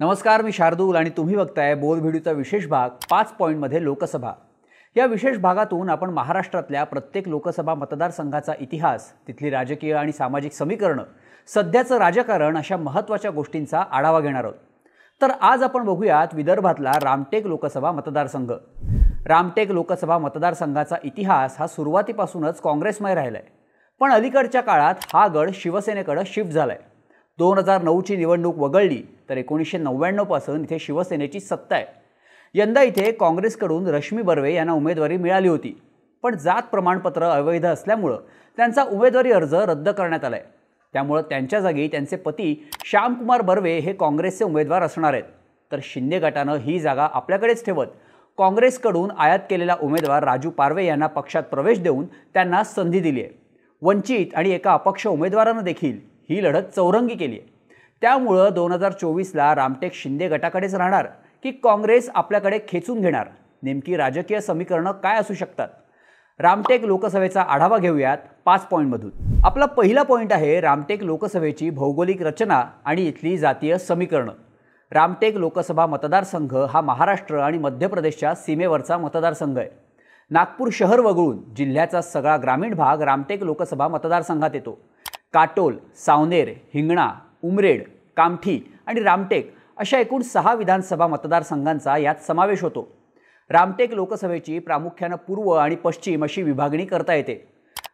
नमस्कार मी शार्दूल आणि तुम्ही बघताय व्हिडिओचा विशेष भाग पाच पॉईंटमध्ये लोकसभा या विशेष भागातून आपण महाराष्ट्रातल्या प्रत्येक लोकसभा मतदारसंघाचा इतिहास तिथली राजकीय आणि सामाजिक समीकरणं सध्याचं राजकारण अशा महत्त्वाच्या गोष्टींचा आढावा घेणार आहोत तर आज आपण बघूयात विदर्भातला रामटेक लोकसभा मतदारसंघ रामटेक लोकसभा मतदारसंघाचा इतिहास हा सुरुवातीपासूनच काँग्रेसमय राहिला आहे पण अलीकडच्या काळात हा गड शिवसेनेकडं शिफ्ट झाला आहे दोन हजार नऊची निवडणूक वगळली तर एकोणीसशे नव्याण्णवपासून इथे शिवसेनेची सत्ता आहे यंदा इथे काँग्रेसकडून रश्मी बर्वे यांना उमेदवारी मिळाली होती पण जात प्रमाणपत्र अवैध असल्यामुळं त्यांचा उमेदवारी अर्ज रद्द करण्यात आला आहे त्यामुळं त्यांच्या जागी त्यांचे पती श्यामकुमार बर्वे हे काँग्रेसचे उमेदवार असणार आहेत तर शिंदे गटानं ही जागा आपल्याकडेच ठेवत काँग्रेसकडून आयात केलेला उमेदवार राजू पारवे यांना पक्षात प्रवेश देऊन त्यांना संधी दिली आहे वंचित आणि एका अपक्ष उमेदवारानं देखील ही लढत चौरंगी केली आहे त्यामुळं दोन हजार चोवीसला रामटेक शिंदे गटाकडेच राहणार की काँग्रेस आपल्याकडे खेचून घेणार नेमकी राजकीय समीकरणं काय असू शकतात रामटेक लोकसभेचा आढावा घेऊयात पाच पॉईंटमधून आपला पहिला पॉईंट आहे रामटेक लोकसभेची भौगोलिक रचना आणि इथली जातीय समीकरणं रामटेक लोकसभा मतदारसंघ हा महाराष्ट्र आणि मध्य प्रदेशच्या सीमेवरचा मतदारसंघ आहे नागपूर शहर वगळून जिल्ह्याचा सगळा ग्रामीण भाग रामटेक लोकसभा मतदारसंघात येतो काटोल सावनेर हिंगणा उमरेड कामठी आणि रामटेक अशा एकूण सहा विधानसभा मतदारसंघांचा यात समावेश होतो रामटेक लोकसभेची प्रामुख्यानं पूर्व आणि पश्चिम अशी विभागणी करता येते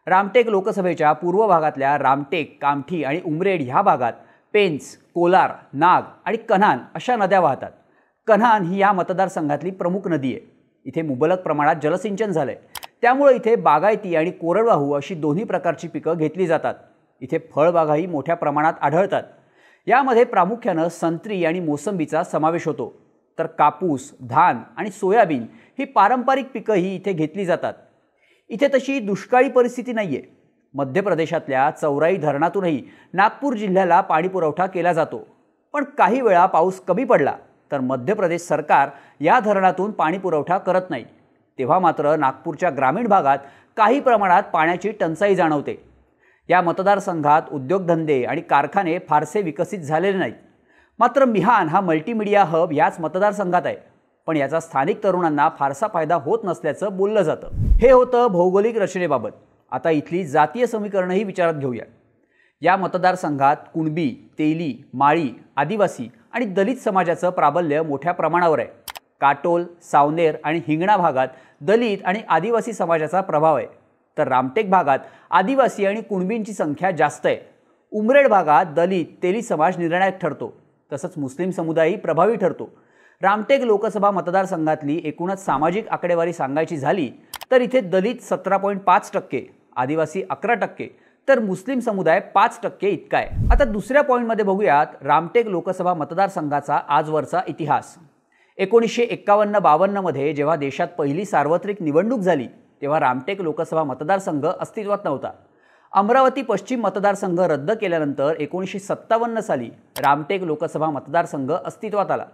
रामटेक लोकसभेच्या पूर्व भागातल्या रामटेक कामठी आणि उमरेड ह्या भागात पेंच कोलार नाग आणि कन्हान अशा नद्या वाहतात कन्हान ही या मतदारसंघातली प्रमुख नदी आहे इथे मुबलक प्रमाणात जलसिंचन झालं आहे त्यामुळे इथे बागायती आणि कोरडवाहू अशी दोन्ही प्रकारची पिकं घेतली जातात इथे फळबागाही मोठ्या प्रमाणात आढळतात यामध्ये प्रामुख्यानं संत्री आणि मोसंबीचा समावेश होतो तर कापूस धान आणि सोयाबीन ही पारंपरिक पिकंही इथे घेतली जातात इथे तशी दुष्काळी परिस्थिती नाही आहे मध्य प्रदेशातल्या चौराई धरणातूनही नागपूर जिल्ह्याला पाणीपुरवठा केला जातो पण काही वेळा पाऊस कमी पडला तर मध्य प्रदेश सरकार या धरणातून पाणीपुरवठा करत नाही तेव्हा मात्र नागपूरच्या ग्रामीण भागात काही प्रमाणात पाण्याची टंचाई जाणवते या मतदारसंघात उद्योगधंदे आणि कारखाने फारसे विकसित झालेले नाहीत मात्र मिहान हा मल्टीमिडिया हब याच मतदारसंघात आहे पण याचा स्थानिक तरुणांना फारसा फायदा होत नसल्याचं बोललं जातं हे होतं भौगोलिक रचनेबाबत आता इथली जातीय समीकरणंही विचारात घेऊया या मतदारसंघात कुणबी तेली माळी आदिवासी आणि दलित समाजाचं प्राबल्य मोठ्या प्रमाणावर आहे काटोल सावनेर आणि हिंगणा भागात दलित आणि आदिवासी समाजाचा प्रभाव आहे तर रामटेक भागात आदिवासी आणि कुणबींची संख्या जास्त आहे उमरेड भागात दलित तेली समाज निर्णायक ठरतो तसंच मुस्लिम समुदायही प्रभावी ठरतो रामटेक लोकसभा मतदारसंघातली एकूणच सामाजिक आकडेवारी सांगायची झाली तर इथे दलित सतरा पॉईंट पाच टक्के आदिवासी अकरा टक्के तर मुस्लिम समुदाय पाच टक्के इतका आहे आता दुसऱ्या पॉईंटमध्ये बघूयात रामटेक लोकसभा मतदारसंघाचा आजवरचा इतिहास एकोणीसशे एक्कावन्न बावन्नमध्ये जेव्हा देशात पहिली सार्वत्रिक निवडणूक झाली तेव्हा रामटेक लोकसभा मतदारसंघ अस्तित्वात नव्हता अमरावती पश्चिम मतदारसंघ रद्द केल्यानंतर एकोणीसशे सत्तावन्न साली रामटेक लोकसभा मतदारसंघ अस्तित्वात आला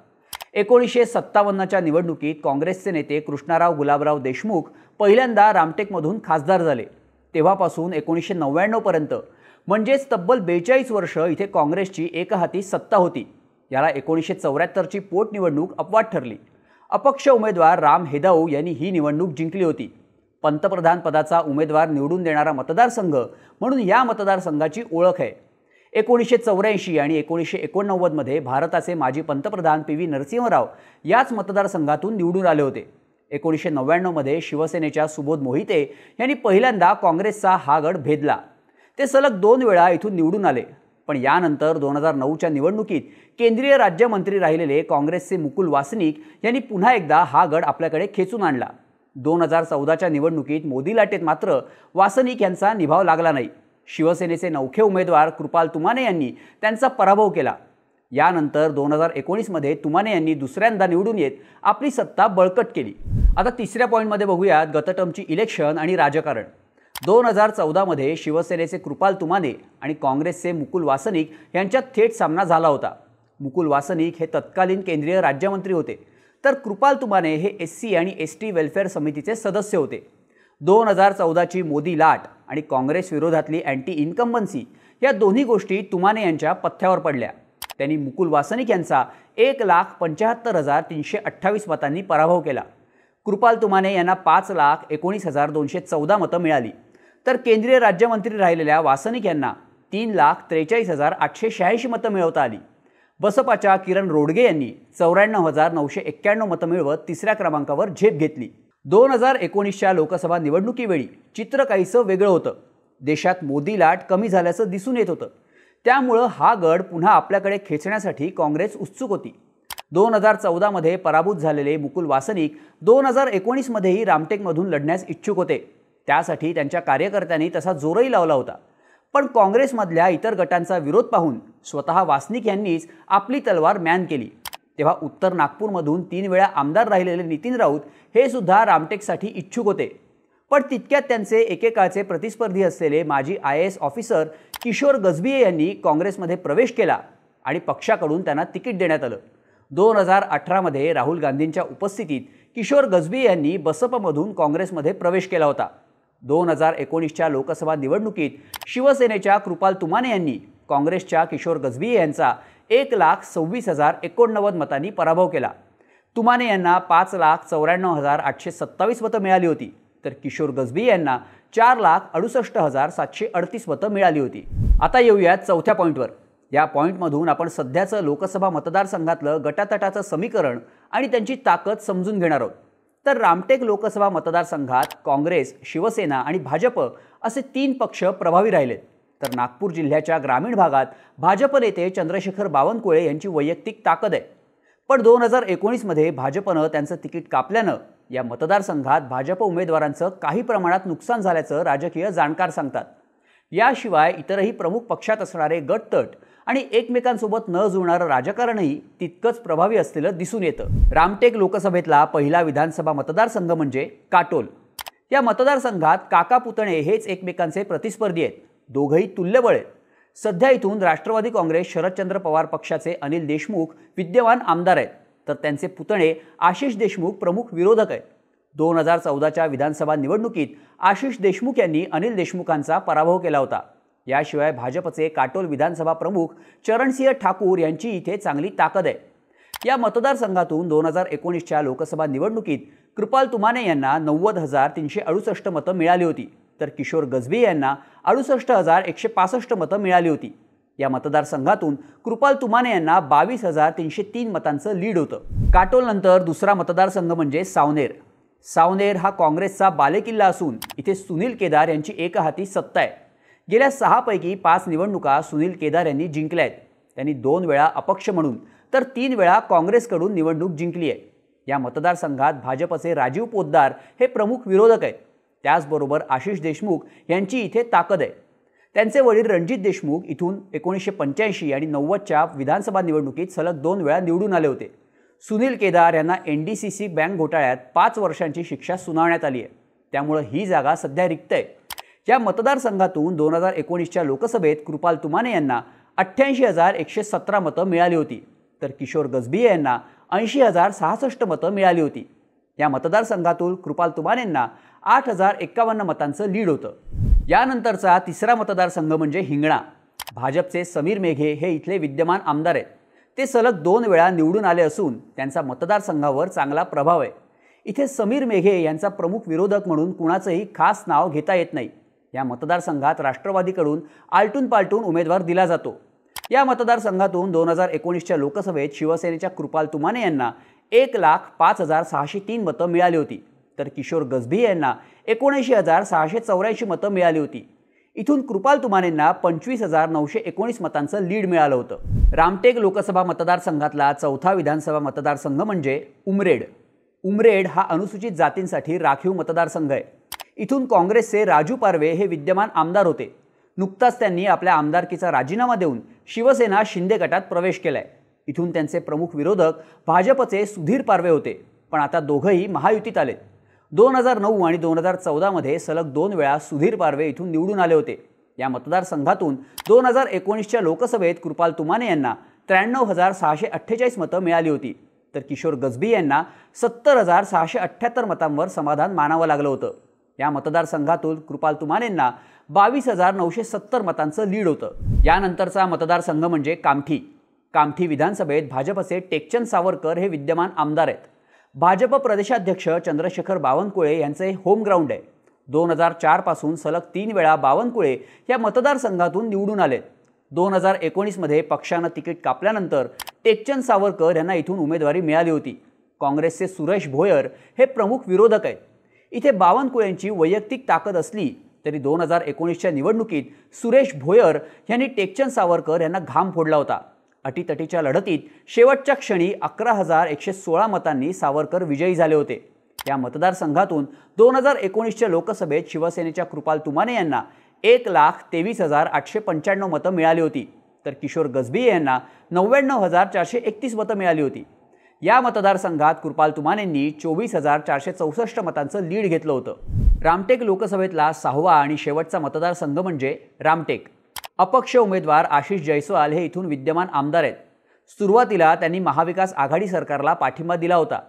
एकोणीसशे सत्तावन्नच्या निवडणुकीत काँग्रेसचे नेते कृष्णाराव गुलाबराव देशमुख पहिल्यांदा रामटेकमधून खासदार झाले तेव्हापासून एकोणीसशे नव्याण्णवपर्यंत म्हणजेच तब्बल बेचाळीस वर्ष इथे काँग्रेसची एकहाती सत्ता होती याला एकोणीसशे चौऱ्याहत्तरची पोटनिवडणूक अपवाद ठरली अपक्ष उमेदवार राम हेदाऊ यांनी ही निवडणूक जिंकली होती पंतप्रधान पदाचा उमेदवार निवडून देणारा मतदारसंघ म्हणून या मतदारसंघाची ओळख आहे एकोणीसशे चौऱ्याऐंशी आणि एकोणीसशे एकोणनव्वदमध्ये भारताचे माजी पंतप्रधान पी व्ही नरसिंहराव याच मतदारसंघातून निवडून आले होते एकोणीसशे नव्याण्णवमध्ये शिवसेनेच्या सुबोध मोहिते यांनी पहिल्यांदा काँग्रेसचा हा गड भेदला ते सलग दोन वेळा इथून निवडून आले पण यानंतर दोन हजार नऊच्या निवडणुकीत केंद्रीय राज्यमंत्री राहिलेले काँग्रेसचे मुकुल वासनिक यांनी पुन्हा एकदा हा गड आपल्याकडे खेचून आणला दोन हजार चौदाच्या निवडणुकीत मोदी लाटेत मात्र वासनिक यांचा निभाव लागला नाही शिवसेनेचे नौखे उमेदवार कृपाल तुमाने यांनी त्यांचा पराभव केला यानंतर दोन हजार एकोणीसमध्ये तुमाने यांनी दुसऱ्यांदा निवडून येत आपली सत्ता बळकट केली आता तिसऱ्या पॉईंटमध्ये बघूयात गतटमची इलेक्शन आणि राजकारण दोन हजार चौदामध्ये शिवसेनेचे कृपाल तुमाने आणि काँग्रेसचे मुकुल वासनिक यांच्यात थेट सामना झाला होता मुकुल वासनिक हे तत्कालीन केंद्रीय राज्यमंत्री होते तर कृपाल तुमाने हे एस सी आणि एस टी वेल्फेअर समितीचे सदस्य होते दोन हजार चौदाची मोदी लाट आणि काँग्रेस विरोधातली अँटी इन्कम्बन्सी या दोन्ही गोष्टी तुमाने यांच्या पथ्यावर पडल्या त्यांनी मुकुल वासनिक यांचा एक लाख पंच्याहत्तर हजार तीनशे अठ्ठावीस मतांनी पराभव केला कृपाल तुमाने यांना पाच लाख एकोणीस हजार दोनशे चौदा मतं मिळाली तर केंद्रीय राज्यमंत्री राहिलेल्या वासनिक यांना तीन लाख त्रेचाळीस हजार आठशे शहाऐंशी मतं मिळवता आली बसपाच्या किरण रोडगे यांनी चौऱ्याण्णव हजार नऊशे एक्क्याण्णव मतं मिळवत तिसऱ्या क्रमांकावर झेप घेतली दोन हजार एकोणीसच्या लोकसभा निवडणुकीवेळी चित्र काहीसं वेगळं होतं देशात मोदी लाट कमी झाल्याचं दिसून येत होतं त्यामुळं हा गड पुन्हा आपल्याकडे खेचण्यासाठी काँग्रेस उत्सुक होती दोन हजार चौदामध्ये पराभूत झालेले मुकुल वासनिक दोन हजार एकोणीसमध्येही रामटेकमधून लढण्यास इच्छुक होते त्यासाठी त्यांच्या कार्यकर्त्यांनी तसा जोरही लावला होता पण काँग्रेसमधल्या इतर गटांचा विरोध पाहून स्वतः वासनिक यांनीच आपली तलवार मॅन केली तेव्हा उत्तर नागपूरमधून तीन वेळा आमदार राहिलेले नितीन राऊत हे सुद्धा रामटेकसाठी इच्छुक होते पण तितक्यात त्यांचे एकेकाळचे प्रतिस्पर्धी असलेले माजी I S officer Kishor Gajbhiye यांनी काँग्रेसमध्ये प्रवेश केला आणि पक्षाकडून त्यांना तिकीट देण्यात आलं दोन हजार अठरामध्ये राहुल गांधींच्या उपस्थितीत किशोर गजबी यांनी बसपमधून काँग्रेसमध्ये प्रवेश केला होता दोन हजार एकोणीसच्या लोकसभा निवडणुकीत शिवसेनेच्या कृपाल तुमाने यांनी काँग्रेसच्या किशोर गजबीये यांचा एक लाख सव्वीस हजार एकोणनव्वद मतांनी पराभव केला तुमाने यांना पाच लाख चौऱ्याण्णव हजार आठशे सत्तावीस मतं मिळाली होती तर किशोर गजबी यांना चार लाख अडुसष्ट हजार सातशे अडतीस मतं मिळाली होती आता येऊयात चौथ्या पॉईंटवर या पॉईंटमधून आपण सध्याचं लोकसभा मतदारसंघातलं गटातटाचं समीकरण आणि त्यांची ताकद समजून घेणार आहोत तर रामटेक लोकसभा मतदारसंघात काँग्रेस शिवसेना आणि भाजप असे तीन पक्ष प्रभावी राहिलेत तर नागपूर जिल्ह्याच्या ग्रामीण भागात भाजप नेते चंद्रशेखर बावनकुळे यांची वैयक्तिक ताकद आहे पण दोन हजार एकोणीसमध्ये भाजपनं त्यांचं तिकीट कापल्यानं या मतदारसंघात भाजप उमेदवारांचं काही प्रमाणात नुकसान झाल्याचं राजकीय जाणकार सांगतात याशिवाय इतरही प्रमुख पक्षात असणारे गटतट आणि एकमेकांसोबत न जुळणारं राजकारणही तितकंच प्रभावी असलेलं दिसून येतं रामटेक लोकसभेतला पहिला विधानसभा मतदारसंघ म्हणजे काटोल या मतदारसंघात काका पुतणे हेच एकमेकांचे प्रतिस्पर्धी आहेत दोघंही तुल्यबळ आहेत सध्या इथून राष्ट्रवादी काँग्रेस शरदचंद्र पवार पक्षाचे अनिल देशमुख विद्यमान आमदार आहेत तर त्यांचे पुतणे आशिष देशमुख प्रमुख विरोधक आहेत दोन हजार चौदाच्या विधानसभा निवडणुकीत आशिष देशमुख यांनी अनिल देशमुखांचा पराभव केला होता याशिवाय भाजपचे काटोल विधानसभा प्रमुख चरणसिंह ठाकूर यांची इथे चांगली ताकद आहे या मतदारसंघातून दोन हजार एकोणीसच्या लोकसभा निवडणुकीत कृपाल तुमाने यांना नव्वद हजार तीनशे अडुसष्ट मतं मिळाली होती तर किशोर गजबे यांना अडुसष्ट हजार एकशे पासष्ट मतं मिळाली होती या मतदारसंघातून कृपाल तुमाने यांना बावीस हजार तीनशे तीन मतांचं लीड होतं काटोलनंतर दुसरा मतदारसंघ म्हणजे सावनेर सावनेर हा काँग्रेसचा बालेकिल्ला असून इथे सुनील केदार यांची एकहाती सत्ता आहे गेल्या सहापैकी पाच निवडणुका सुनील केदार यांनी जिंकल्या आहेत त्यांनी दोन वेळा अपक्ष म्हणून तर तीन वेळा काँग्रेसकडून निवडणूक जिंकली आहे या मतदारसंघात भाजपचे राजीव पोद्दार हे प्रमुख विरोधक आहेत त्याचबरोबर आशिष देशमुख यांची इथे ताकद आहे त्यांचे वडील रणजित देशमुख इथून एकोणीसशे पंच्याऐंशी आणि नव्वदच्या विधानसभा निवडणुकीत सलग दोन वेळा निवडून आले होते सुनील केदार यांना N D C C bank घोटाळ्यात पाच वर्षांची शिक्षा सुनावण्यात आली आहे त्यामुळं ही जागा सध्या रिक्त आहे या मतदारसंघातून दोन हजार एकोणीसच्या लोकसभेत कृपाल तुमाने यांना अठ्ठ्याऐंशी हजार एकशे सतरा मतं मिळाली होती तर किशोर गजबिये यांना ऐंशी हजार सहासष्ट मतं मिळाली होती या मतदारसंघातून कृपाल यांना आठ हजार एक्कावन्न मतांचं लीड होतं यानंतरचा तिसरा मतदारसंघ म्हणजे हिंगणा भाजपचे समीर मेघे हे इथले विद्यमान आमदार आहेत ते सलग दोन वेळा निवडून आले असून त्यांचा मतदारसंघावर चांगला प्रभाव आहे इथे समीर मेघे यांचा प्रमुख विरोधक म्हणून कुणाचंही खास नाव घेता येत नाही या मतदारसंघात राष्ट्रवादीकडून आलटून पालटून उमेदवार दिला जातो या मतदारसंघातून दोन हजार एकोणीसच्या लोकसभेत शिवसेनेच्या कृपाल तुमाने यांना एक लाख पाच हजार सहाशे तीन मतं मिळाली होती तर किशोर गजभी यांना एकोणऐंशी हजार सहाशे चौऱ्याऐंशी मतं मिळाली होती इथून कृपाल तुमानेंना पंचवीस हजार नऊशे एकोणीस मतांचं लीड मिळालं होतं रामटेक लोकसभा मतदारसंघातला चौथा विधानसभा मतदारसंघ म्हणजे उमरेड उमरेड हा अनुसूचित जातींसाठी राखीव मतदारसंघ आहे इथून काँग्रेसचे राजू पारवे हे विद्यमान आमदार होते नुकताच त्यांनी आपल्या आमदारकीचा राजीनामा देऊन शिवसेना शिंदे गटात प्रवेश केलाय इथून त्यांचे प्रमुख विरोधक भाजपचे सुधीर पारवे होते पण आता दोघंही महायुतीत आले दोन हजार नऊ आणि दोन हजार चौदामध्ये सलग दोन वेळा सुधीर पारवे इथून निवडून आले होते या मतदारसंघातून दोन हजार एकोणीसच्या लोकसभेत कृपाल तुमाने यांना त्र्याण्णव हजार सहाशे अठ्ठेचाळीस मतं मिळाली होती तर किशोर गजबी यांना सत्तर हजार सहाशे अठ्ठ्याहत्तर मतांवर समाधान मानावं लागलं होतं या मतदारसंघातून कृपाल तुमानेंना बावीस हजार नऊशे सत्तर मतांचं लीड होतं यानंतरचा मतदारसंघ म्हणजे कामठी कामठी विधानसभेत भाजपचे टेकचंद सावरकर हे विद्यमान आमदार आहेत भाजप प्रदेशाध्यक्ष चंद्रशेखर बावनकुळे यांचे होमग्राऊंड आहे दोन हजार चारपासून सलग तीन वेळा बावनकुळे या मतदारसंघातून निवडून आले दोन हजार एकोणीसमध्ये पक्षानं तिकीट कापल्यानंतर टेकचंद सावरकर यांना इथून उमेदवारी मिळाली होती काँग्रेसचे सुरेश भोयर हे प्रमुख विरोधक आहेत इथे बावनकुळ्यांची वैयक्तिक ताकद असली तरी दोन हजार एकोणीसच्या निवडणुकीत सुरेश भोयर यांनी टेकचंद सावरकर यांना घाम फोडला होता अटीतटीच्या लढतीत शेवटच्या क्षणी अकरा हजार एकशे सोळा मतांनी सावरकर विजयी झाले होते या मतदारसंघातून दोन हजार एकोणीसच्या लोकसभेत शिवसेनेच्या कृपाल तुमाने यांना एक लाख तेवीस हजार आठशे पंच्याण्णव मतं मिळाली होती तर किशोर गजबी यांना नव्याण्णव हजार चारशे एकतीस मतं मिळाली होती या मतदारसंघात कृपाल तुमानेंनी चोवीस हजार चारशे चौसष्ट मतांचं लीड घेतलं होतं रामटेक लोकसभेतला सहावा आणि शेवटचा मतदारसंघ म्हणजे रामटेक अपक्ष उमेदवार आशिष जयस्वाल हे इथून विद्यमान आमदार आहेत सुरुवातीला त्यांनी महाविकास आघाडी सरकारला पाठिंबा दिला होता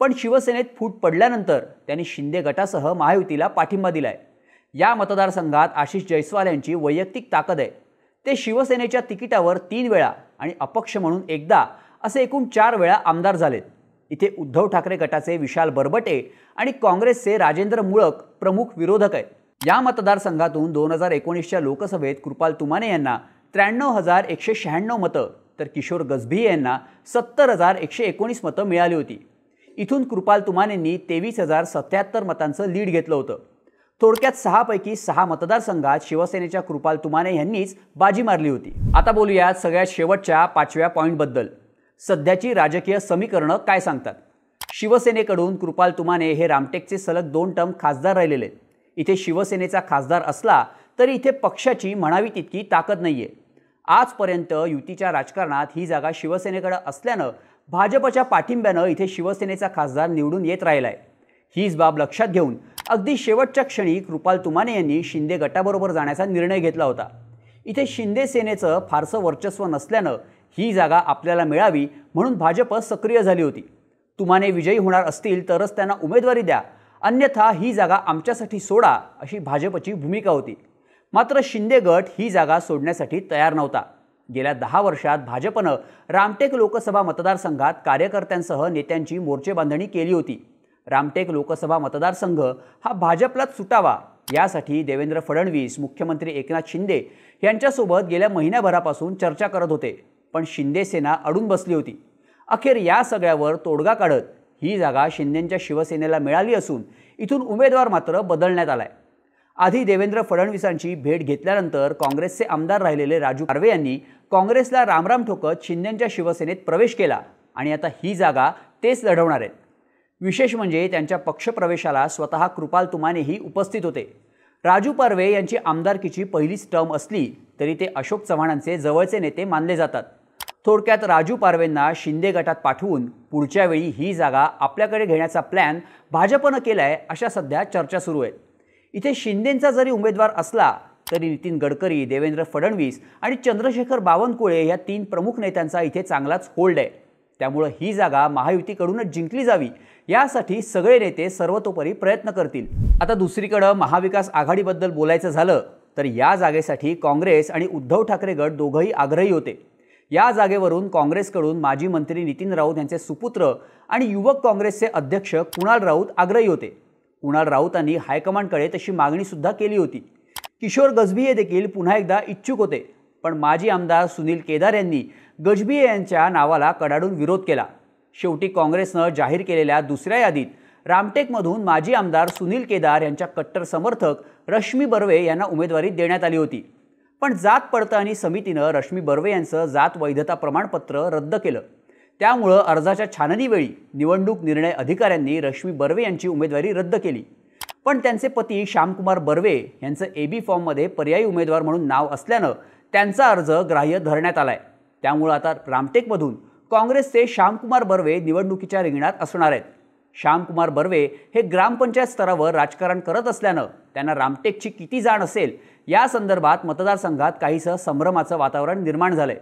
पण शिवसेनेत फूट पडल्यानंतर त्यांनी शिंदे गटासह महायुतीला पाठिंबा दिलाय या मतदारसंघात आशिष जयस्वाल यांची वैयक्तिक ताकद आहे ते शिवसेनेच्या तिकिटावर तीन वेळा आणि अपक्ष म्हणून एकदा असे एकूण चार वेळा आमदार झालेत इथे उद्धव ठाकरे गटाचे विशाल बरबटे आणि काँग्रेसचे राजेंद्र मुळक प्रमुख विरोधक आहेत या मतदारसंघातून दोन हजार एकोणीसच्या लोकसभेत कृपाल तुमाने यांना त्र्याण्णव हजार एकशे शहाण्णव मतं तर किशोर गजभिये यांना सत्तर हजार एकशे एकोणीस मतं मिळाली होती इथून कृपाल तुमानेंनी तेवीस हजार सत्याहत्तर मतांचं लीड घेतलं होतं थोडक्यात सहापैकी सहा मतदारसंघात शिवसेनेच्या कृपाल तुमाने यांनीच बाजी मारली होती आता बोलूयात सगळ्यात शेवटच्या पाचव्या पॉईंटबद्दल सध्याची राजकीय समीकरणं काय सांगतात शिवसेनेकडून कृपाल तुमाने हे रामटेकचे सलग दोन टर्म खासदार राहिलेले इथे शिवसेनेचा खासदार असला तरी इथे पक्षाची म्हणावी तितकी ताकद नाही आजपर्यंत युतीच्या राजकारणात ही जागा शिवसेनेकडं असल्यानं भाजपच्या पाठिंब्यानं इथे शिवसेनेचा खासदार निवडून येत राहिला हीच बाब लक्षात घेऊन अगदी शेवटच्या क्षणी कृपाल तुमाने यांनी शिंदे गटाबरोबर जाण्याचा निर्णय घेतला होता इथे शिंदे सेनेचं फारसं वर्चस्व नसल्यानं ही जागा आपल्याला मिळावी म्हणून भाजप सक्रिय झाली होती तुम्हाने विजयी होणार असतील तरच त्यांना उमेदवारी द्या अन्यथा ही जागा आमच्यासाठी सोडा अशी भाजपची भूमिका होती मात्र शिंदे गट ही जागा सोडण्यासाठी तयार नव्हता गेल्या दहा वर्षात भाजपनं रामटेक लोकसभा मतदारसंघात कार्यकर्त्यांसह नेत्यांची मोर्चेबांधणी केली होती रामटेक लोकसभा मतदारसंघ हा भाजपलाच सुटावा यासाठी देवेंद्र फडणवीस मुख्यमंत्री एकनाथ शिंदे यांच्यासोबत गेल्या महिन्याभरापासून चर्चा करत होते पण शिंदे सेना अडून बसली होती अखेर या सगळ्यावर तोडगा काढत ही जागा शिंदेंच्या शिवसेनेला मिळाली असून इथून उमेदवार मात्र बदलण्यात आला आधी देवेंद्र फडणवीसांची भेट घेतल्यानंतर काँग्रेसचे आमदार राहिलेले राजू पारवे यांनी काँग्रेसला रामराम ठोकत शिंदेंच्या शिवसेनेत प्रवेश केला आणि आता ही जागा तेच लढवणार आहेत विशेष म्हणजे त्यांच्या पक्षप्रवेशाला स्वतः कृपाल तुमानेही उपस्थित होते राजू पारवे यांची आमदारकीची पहिलीच टर्म असली तरी ते अशोक चव्हाणांचे जवळचे नेते मानले जातात थोडक्यात राजू पारवेंना शिंदे गटात पाठवून पुढच्या वेळी ही जागा आपल्याकडे घेण्याचा प्लॅन भाजपनं केला आहे अशा सध्या चर्चा सुरू आहेत इथे शिंदेंचा जरी उमेदवार असला तरी नितीन गडकरी देवेंद्र फडणवीस आणि चंद्रशेखर बावनकुळे या तीन प्रमुख नेत्यांचा इथे चांगलाच होल्ड आहे त्यामुळं ही जागा महायुतीकडूनच जिंकली जावी यासाठी सगळे नेते सर्वतोपरी प्रयत्न करतील आता दुसरीकडं महाविकास आघाडीबद्दल बोलायचं झालं तर या जागेसाठी काँग्रेस आणि उद्धव ठाकरे गट दोघंही आग्रही होते या जागेवरून काँग्रेसकडून माजी मंत्री नितीन राऊत यांचे सुपुत्र आणि युवक काँग्रेसचे अध्यक्ष कुणाल राऊत आग्रही होते कुणाल राऊतांनी हायकमांडकडे तशी मागणीसुद्धा केली होती किशोर गजबिये देखील पुन्हा एकदा इच्छुक होते पण माजी आमदार सुनील केदार यांनी गजबिये यांच्या नावाला कडाडून विरोध केला शेवटी काँग्रेसनं जाहीर केलेल्या दुसऱ्या यादीत रामटेकमधून माजी आमदार सुनील केदार यांच्या कट्टर समर्थक रश्मी बर्वे यांना उमेदवारी देण्यात आली होती पण जात पडताळणी समितीनं रश्मी बर्वे यांचं जात वैधता प्रमाणपत्र रद्द केलं त्यामुळं अर्जाच्या छाननीवेळी निवडणूक निर्णय अधिकाऱ्यांनी रश्मी बर्वे यांची उमेदवारी रद्द केली पण त्यांचे पती श्यामकुमार बर्वे यांचं ए बी फॉर्ममध्ये पर्यायी उमेदवार म्हणून नाव असल्यानं त्यांचा अर्ज ग्राह्य धरण्यात आला आहे त्यामुळं आता रामटेकमधून काँग्रेसचे श्यामकुमार बर्वे निवडणुकीच्या रिंगणात असणार आहेत श्यामकुमार बर्वे हे ग्रामपंचायत स्तरावर राजकारण करत असल्यानं त्यांना रामटेकची किती जाण असेल या संदर्भात मतदारसंघात काहीसं संभ्रमाचं वातावरण निर्माण झालंय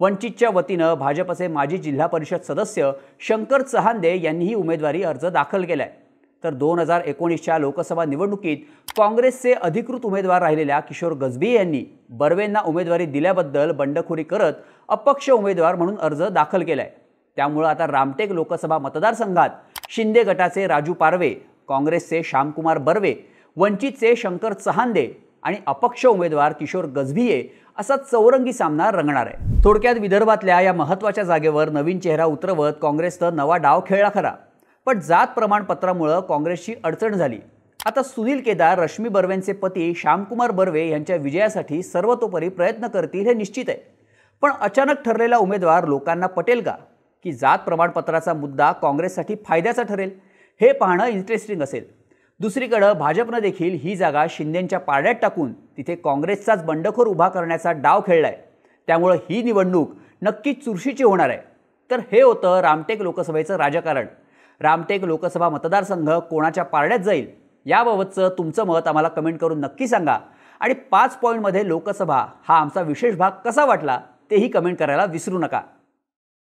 वंचितच्या वतीनं भाजपचे माजी जिल्हा परिषद सदस्य शंकर चहांदे यांनीही उमेदवारी अर्ज दाखल केला आहे तर दोन हजार एकोणीसच्या लोकसभा निवडणुकीत काँग्रेसचे अधिकृत उमेदवार राहिलेल्या किशोर गजबी यांनी बर्वेंना उमेदवारी दिल्याबद्दल बंडखोरी करत अपक्ष उमेदवार म्हणून अर्ज दाखल केला आहे त्यामुळं आता रामटेक लोकसभा मतदारसंघात शिंदे गटाचे राजू पारवे काँग्रेसचे श्यामकुमार बर्वे वंचितचे शंकर चहांदे आणि अपक्ष उमेदवार किशोर गजभिये असा चौरंगी सामना रंगणार आहे थोडक्यात विदर्भातल्या या महत्त्वाच्या जागेवर नवीन चेहरा उतरवत काँग्रेसनं नवा डाव खेळला खरा पण जात प्रमाणपत्रामुळं काँग्रेसची अडचण झाली आता सुनील केदार रश्मी बर्वेंचे पती श्यामकुमार बर्वे यांच्या विजयासाठी सर्वतोपरी प्रयत्न करतील हे निश्चित आहे पण अचानक ठरलेला उमेदवार लोकांना पटेल का की जात प्रमाणपत्राचा मुद्दा काँग्रेससाठी फायद्याचा ठरेल हे पाहणं इंटरेस्टिंग असेल दुसरीकडं भाजपनं देखील ही जागा शिंदेंच्या पारड्यात टाकून तिथे काँग्रेसचाच बंडखोर उभा करण्याचा डाव खेळला आहे त्यामुळं ही निवडणूक नक्कीच चुरशीची होणार आहे तर हे होतं रामटेक लोकसभेचं राजकारण रामटेक लोकसभा मतदारसंघ कोणाच्या पारड्यात जाईल याबाबतचं तुमचं मत आम्हाला कमेंट करून नक्की सांगा आणि पाच पॉईंटमध्ये लोकसभा हा आमचा विशेष भाग कसा वाटला तेही कमेंट करायला विसरू नका